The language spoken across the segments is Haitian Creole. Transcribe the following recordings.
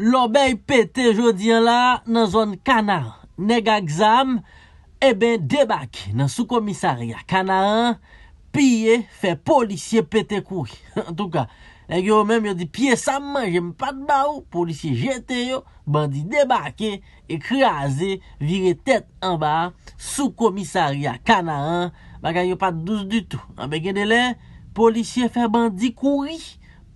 Lo bey pete jodi an la nan zon Kanaan. Neg a gzam e eh ben debake nan sou komisari a Kanaan. Piye fe policye pete koui. En tou ka. En gen yo menm yo di piye samman jeme pat ba ou. Polisye jete yo. Bandi debake, ekraze, vire tet an ba sou komisari a Kanaan. Maka yo pat douz du tou. En gen de len, polisye fe bandi koui.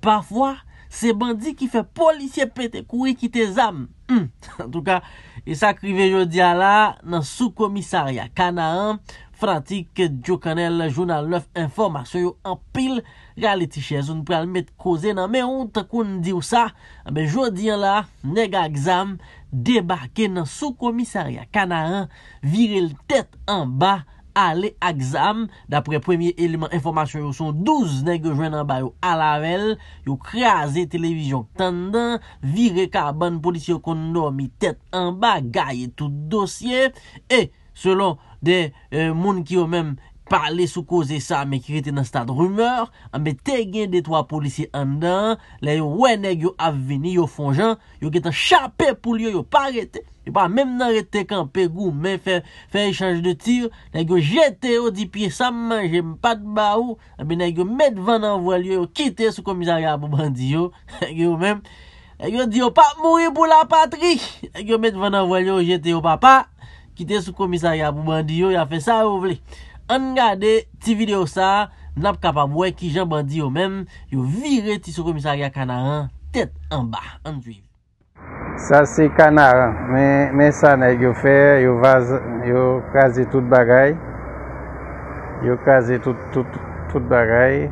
Parfwa koui. Se bandi ki fe polisye pe te kouye ki te zam. Hmm. En tout ka, e sa krive yo diyan la nan sou komisarya. Kana an, franti ke diyo kanel la jounal lef informasyon yo an pil. Gale ti chèzoun pral met koze nan me ou takoun diyo sa. Eh a be, jo diyan la, nega gzam debake nan sou komisarya. Kana an, virel tèt an ba. a le akzam, dapre premier eleman informasyon yo son 12 neg yo jwen nan ba yo alavel, yo kreaze televizyon tendan, vire ka ban polisyon kon nou mi tet an ba, gaye tout dosye, e selon de euh, moun ki yo menm, Parle sou koze sa me kirete nan stade rumeur. A me te gen de to a polisi andan. La yo we neg yo avveni yo fonjan. Yo getan chapè pou liyo yo parete. Yo pa mem nanrete kanpe goume fè rechange de tir. Na yo jete yo di pi sa manje pat ba ou. A me neg yo met van nan vwa liyo yo kite sou komisari apou bandi yo. Na yo men. Na yo di yo pa mouri pou la patri. Na yo met van nan vwa liyo yo jete yo papa. Kite sou komisari apou bandi yo. Ya fè sa ou vle. an gade ti video sa nap kapa mwen ki jan bandi yo men yo vire ti sou komisari a kanaran tet an ba sa se kanaran men sa nan yo fe yo kaze tout bagay yo kaze tout bagay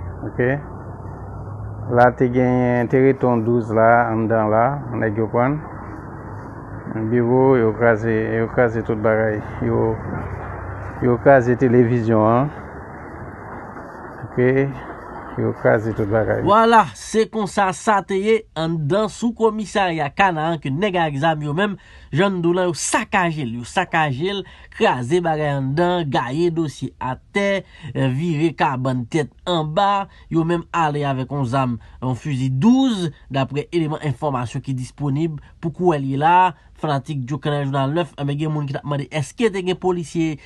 la te gen teriton 12 la nan yo pon yo kaze tout bagay yo kaze Yo kaze televizyon an. Ok. Yo kaze tout baray. Wala, se kon sa sa teye an dan sou komisari a kana an ke nega egzami yo menm. Jan dou la yo sakajel, yo sakajel, kreaze bagay an dan, gaye dosye ate, euh, vire kar ban tet an ba, yo menm ale ave kon zam, an fuzi 12, dapre elemen informasyon ki disponib pou kou el yi la, fanatik diyo kanal jounal 9, ame eh gen moun ki tak mwade eske te gen polisye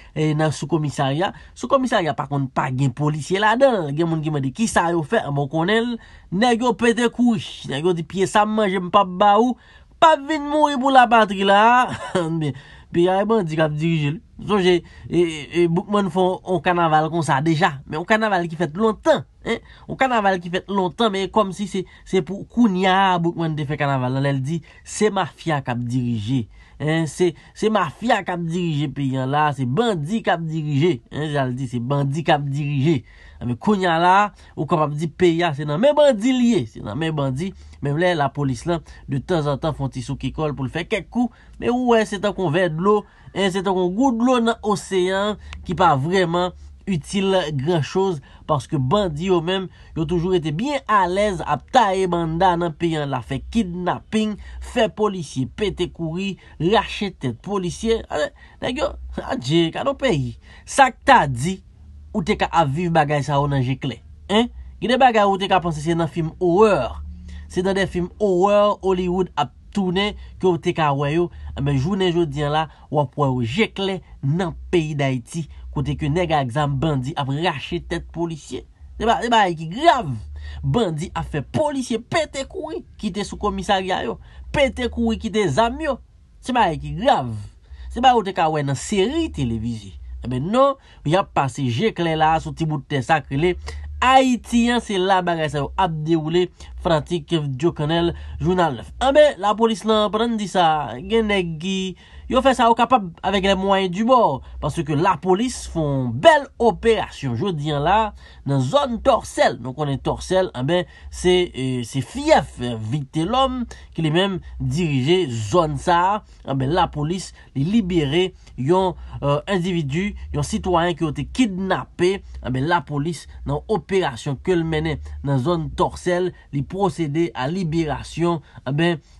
nan eh, sou komisarya, sou komisarya pa kont pa gen polisye la dan, gen moun ki mwade ki sa yo fe, eh mwakon el, neyo pete kouch, neyo di pye samman jem pap ba ou, pa vin mou e bou la patri la, pi a e bandi kap dirije, sou jè, e, e, e boukman fò ou kanaval kon sa deja, men ou kanaval ki fèt lontan, ou kanaval ki fèt lontan, men kom si se pou kounya, boukman te fèt kanaval, lèl di, se ma fya kap dirije, Se ma fya kap dirije peyan la Se bandi kap dirije Se bandi kap dirije ah, Konya la ou kap ap di peyan Se nan men bandi liye Mem le la polis lan De tan an tan fon ti sou ki kol pou le fek kek kou Men ou se tan kon ved lo Se tan kon goud lo nan oseyan Ki pa vreman Util la gran chouz. Paske bandi yo menm yo toujou ete bien alèz ap tae banda nan peyan la fe kidnapping, fe polisye, pete kouri, rachete polisye. A diyo, a diyo, ka nou peyi. Sak ta di, ou te ka aviv bagay sa ou nan jekle. Gide bagay ou te ka panse se nan film horror. Se nan de film horror, Hollywood ap. Jounen ki ou te kawayo, jounen joudyen la, wapwa ou jekle nan peyi da iti. Kote ki nega egzam bandi ap rache tete polisye. Se ba, se ba e ki grav. Bandi ap fe polisye pete koui kite sou komisaryayon. Pete koui kite zamyon. Se ba e ki grav. Se ba ou te kaway nan seri televize. Se be non, yap pase jekle la sou tibouten sakri le. Ha iti an, se la bagay sa ou. Abde oule, frantik kev djokanel, jounal 9. A ah be, la polis lan pren di sa. Gen ek gi. yo fè sa ou kapap avèk lè mwenye du mor, paske la polis fon bel operasyon, jo diyan la nan zon torsel, nou konen torsel, e, se fief vite l'om, ki lè mèm dirije zon sa, la polis li liberè yon e, individu, yon sitwayen ki yo te kidnapè, la polis nan operasyon ke l menè nan zon torsel, li procedè a liberasyon,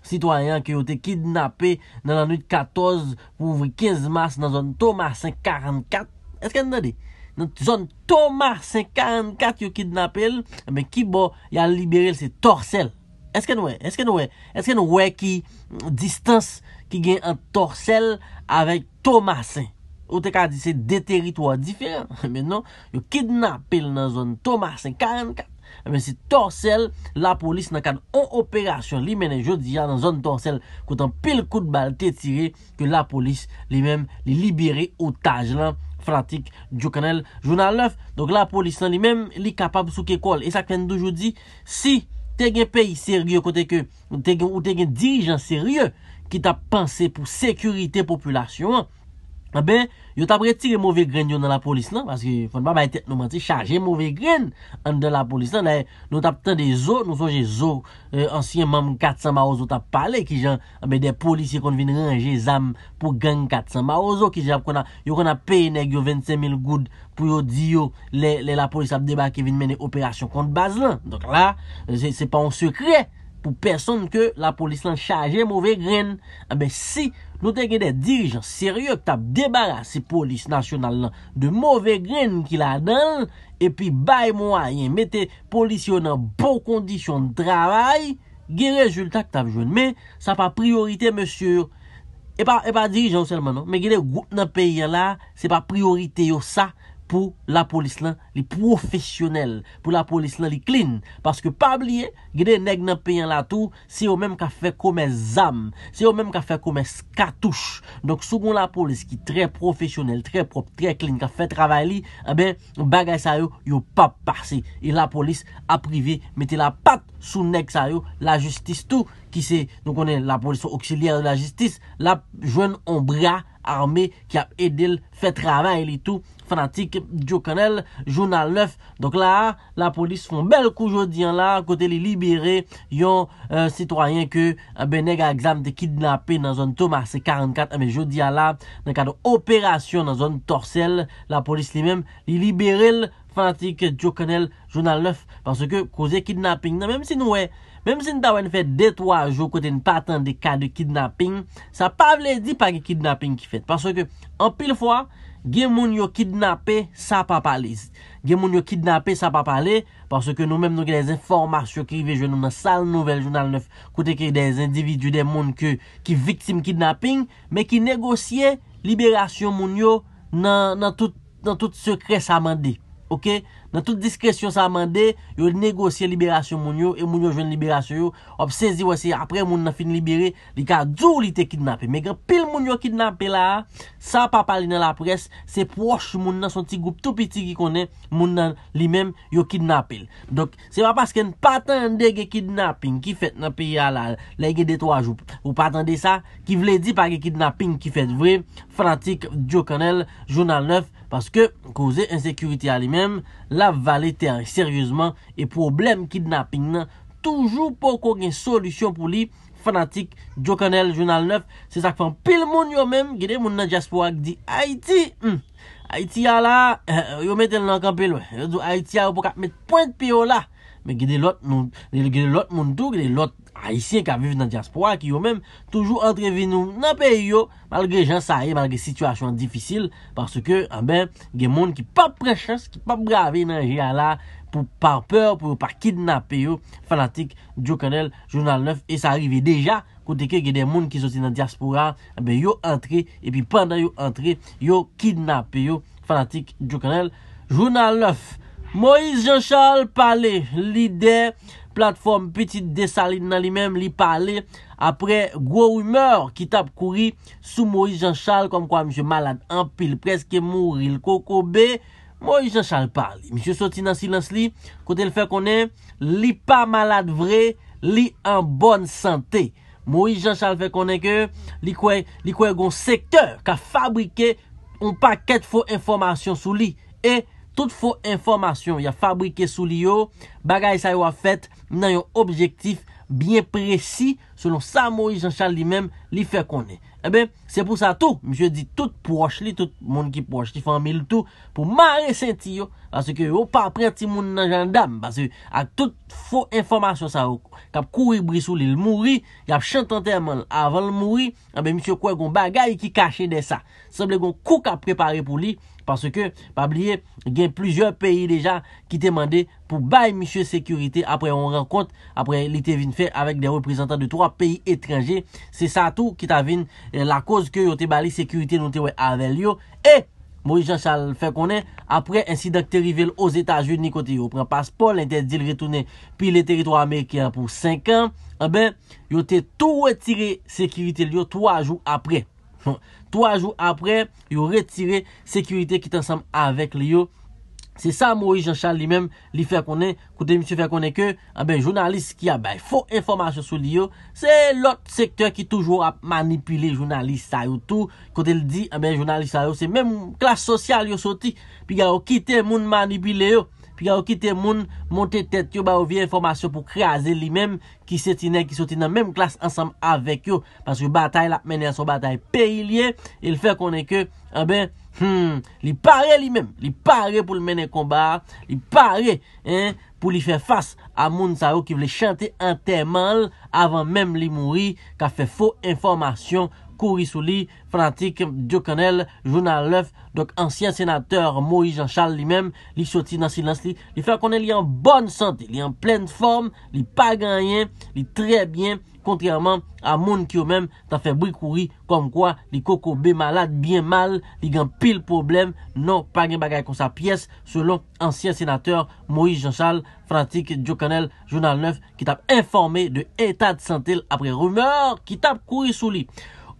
sitwayen ki yo te kidnapè nan anuit 14, pou ouvri 15 mars nan zon Thomasin 44, esken nade? Nan zon Thomasin 44 yo kidnapil, men eh ki bo yal liberil se torsel. Esken wè? Esken wè? Esken wè ki distans ki gen an torsel avèk Thomasin? Ou te ka di se deteri towa difer, men nou yo kidnapil nan zon Thomasin 44. Emen eh si torsel la polis nan kan on operasyon li menen jodi ya nan zon torsel koutan pil kout bal te tire ke la polis li menen li libere otaj lan fratik Djokanel Jounal 9. Donk la polis nan li menen li kapab souke kol. E sak menen dou jodi si te gen pey serye kote ke ou te gen dirijan serye ki ta pense pou sekurite populasyon. A ah be, yo tabre tire mouve gren yo nan la polis nan, paske foun pa baye tet nou manti chaje mouve gren an de la polis nan. Nou tab ten de zo, nou soje zo, ansyen mam 400 ma ozo tab pale ki jan, a be de polisye kon vin rengen zam pou gen 400 ma ozo, ki jan kon a, yo kon a pey neg yo 25 mil goud pou yo diyo le la polis ap deba ki vin mene operasyon kont baz lan. Non? Donk la, se pa on sekre. ou person ke la polis lan chaje mouve gren. A ah be si nou te gede dirijan serye ki tab debara se polis nasyonal nan de mouve gren ki la dan epi bay mouayen mette polisyon nan pou kondisyon trabay, gede rezultat ki tab joun. Me, sa pa priorite monsur. E pa dirijan ou selman nan. Me gede gout nan peyi la se pa priorite yo sa. pou la polis lan li profesyonel, pou la polis lan li klin, paske pab liye, gede neg nan peyan la tou, se yo menm ka fe komen zam, se yo menm ka fe komen skatouche, donk soukoun la polis ki tre profesyonel, tre prop, tre klin, ka fe travay li, ebe, eh bagay sa yo, yo pap parse, e la polis aprive, mette la pat sou neg sa yo, la justis tou, ki se, donk onen la polis ou aksilyer la justis, la jwen an bra arme, ki ap edel fe travay li tou, Fanatik Joe Connell, Jounal 9 Donk la, la polis fon bel kou Joudi an la, kote li libere Yon sitroyen ke Benega exam te kidnapen Nan zon Thomas 44, ame joudi an la Nan kade operasyon nan zon Torsel La polis li mem li libere Fanatik Joe Connell, Jounal 9 Panske koze kidnapping Nan menm si nou e Mem sin ta wè n fè detwaj yo kote n patan de ka de kidnaping, sa pa vle di pa ge kidnaping ki fèt. Passo ke, an pil fwa, gen moun yo kidnapé sa pa palè. Gen moun yo kidnapé sa pa palè, passo ke nou mèm nou gen les informasyon krive joun nou nan sal nouvel jounal 9 kote kri des individu de moun ki vitim kidnaping, me ki negosye liberasyon moun yo nan tout sekre sa mandè. nan tout diskresyon sa mande, yo negosye liberasyon moun yo, e moun yo jwen liberasyon yo, ap sezi wese apre moun nan fin libere, li ka djou li te kidnape, me gen pil moun yo kidnape la, san pa pali nan la pres, se pwosh moun nan son ti goup tout piti ki konen, moun nan li men yo kidnape. Dok, se pa pasken patande ge kidnapping, ki fet nan pi ya la, la ike de 3 jou, ou patande sa, ki vle di pa ge kidnapping, ki fet vre, frantik, diokanel, jounan 9, paske, kouze, insekuriti a li men, la, la valetean, seryouzman, e problem kidnapping nan, toujou pou kon gen solisyon pou li, fanatik, Jokanel, Jounal 9, se sak fan pil moun yo men, gine moun nan Jaspoak, di Haiti, mh, hmm. Haitia la, eh, yo mette l lankan pelwe, yo dwe Haitia yo pou ka mette point pe yo la, men gede lot moun tou, gede lot Haitien ka vive nan diaspora, ki yo menm toujou entrevenou nan pe yo, malgre jan sa e, malgre situasyon difisil, parce ke, anbe, eh gen moun ki pa prechans, ki pa brave nan jia la, pou pa peur, pou pa kidnape yo, fanatik, diokanel, jounal 9, e sa arrive deja, Kote ke ge de moun ki soti nan diaspora A eh be yo antre E pi pandan yo antre Yo kidnape yo Fanatik diyo kanel Jounal 9 Moïse Jean-Charles Pale Lide Platforme Petite desaline nan li mem Li pale Apre Gouwimeur Ki tape kouri Sou Moïse Jean-Charles Kom kwa msye malade Anpil preske mouril Koko be Moïse Jean-Charles pale Msye soti nan silans li Kote le fe konen Li pa malade vre Li an bon sante Kote Moïse Jean-Charles fè konen ke li kwe yon sektèr ka fabrike yon paket fò informasyon sou li. E, tout fò informasyon yon fabrike sou li yo, bagay sa yo a fèt nan yon objektif bien presi. Selon sa, Moïse Jean-Charles li mèm li fè konen. E bè? Se pou sa tou, msye di tout proche li, tout moun ki proche, ti fan mi l tou, pou mare senti yo, ase ke yo pa prenti moun nan jan dam, ase a tout fo informasyon sa ou, kap kou e brisou li l mouri, yap chantante a man avan l mouri, a be msye kou e goun bagay ki kache de sa. Semble goun kou kap prepare pou li, parce ke, pa bliye, gen plizyeur peyi deja ki temande pou bay msye sekurite apre yon renkont, apre li te vin fe, avek de reprezentant de 3 peyi etranje, se sa tou ki ta vin euh, lako yo te bali sekurite nou te wè avè li yo e, mou yi chan chal fè konè apre, ensi dak te rivel os etaj yon ni kote yo, pren paspol ente dil retounè pi le teritory amerikè pou 5 an, abè eh yo te tou retire sekurite li yo 3 jou apre 3 jou apre, yo retire sekurite ki te ansam avè li yo Se sa Moïse Jean-Charles li mèm li fè konè, kote misi fè konè kè, a bè jounalist ki a bè fò informasyon sou li yo, se lot sektè ki toujou a ah manipile jounalist sa yo tou, kote li di, a bè jounalist sa yo, se mèm klas sosyal yo soti, pi gè la o kite moun manipile yo, Pi ya ou kite moun monte tet yo ba ou viye informasyon pou kreaze li menm ki se tine, ki se tine nan menm klas ansam avek yo. Paske batay la menen an son batay pey liye. El fè konen ke, a ah ben, hmm, li pare li menm. Li pare pou l menen kombat. Li pare pou li fè fass a moun sa ou ki vle chante an teman avan menm li mouri. Ka fè fò informasyon. Kourisou li, frantik, diokanel, jounal 9, dok ansyen senateur Moïse Jean-Charles li mèm, li soti nan silans li, li fè konen li an bonne sante, li an plène form, li pa ganyen, li trè byen, kontrèman a moun ki yo mèm, ta fè boui kouris, kom kwa, li koko be malade, bien mal, li gen pil problem, non pa gen bagay kon sa piyes, selon ansyen senateur Moïse Jean-Charles, frantik, diokanel, jounal 9, ki tap informe de etat sante apre rumeur, ki tap kourisou li.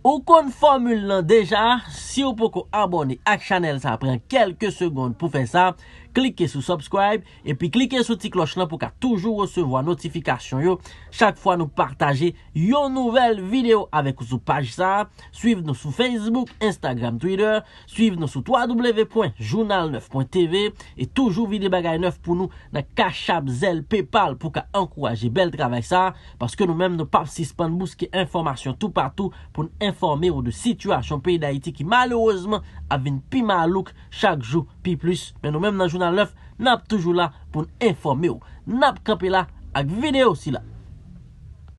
Ou kon formule lan deja, si ou poko abone ak chanel sa apren kelke segonde pou fe sa, klike sou subscribe, epi klike sou ti kloch nan pou ka toujou recevwa notifikasyon yo, chak fwa nou partaje yo nouvel video avèk ou sou paj sa, suiv nou sou Facebook, Instagram, Twitter, suiv nou sou www.journal9.tv et toujou vide bagay neuf pou nou nan kachab zel Paypal pou ka ankouraje bel trabèk sa paske nou mèm nou pap sispan bouske informasyon tout patou pou nou informe ou de situasyon peyi da Haiti ki malorosman avèn pi malouk chak jou pi plus, men nou mèm nan jou nan lef, nap toujou la pou n'informe ou nap kapi la ak video si la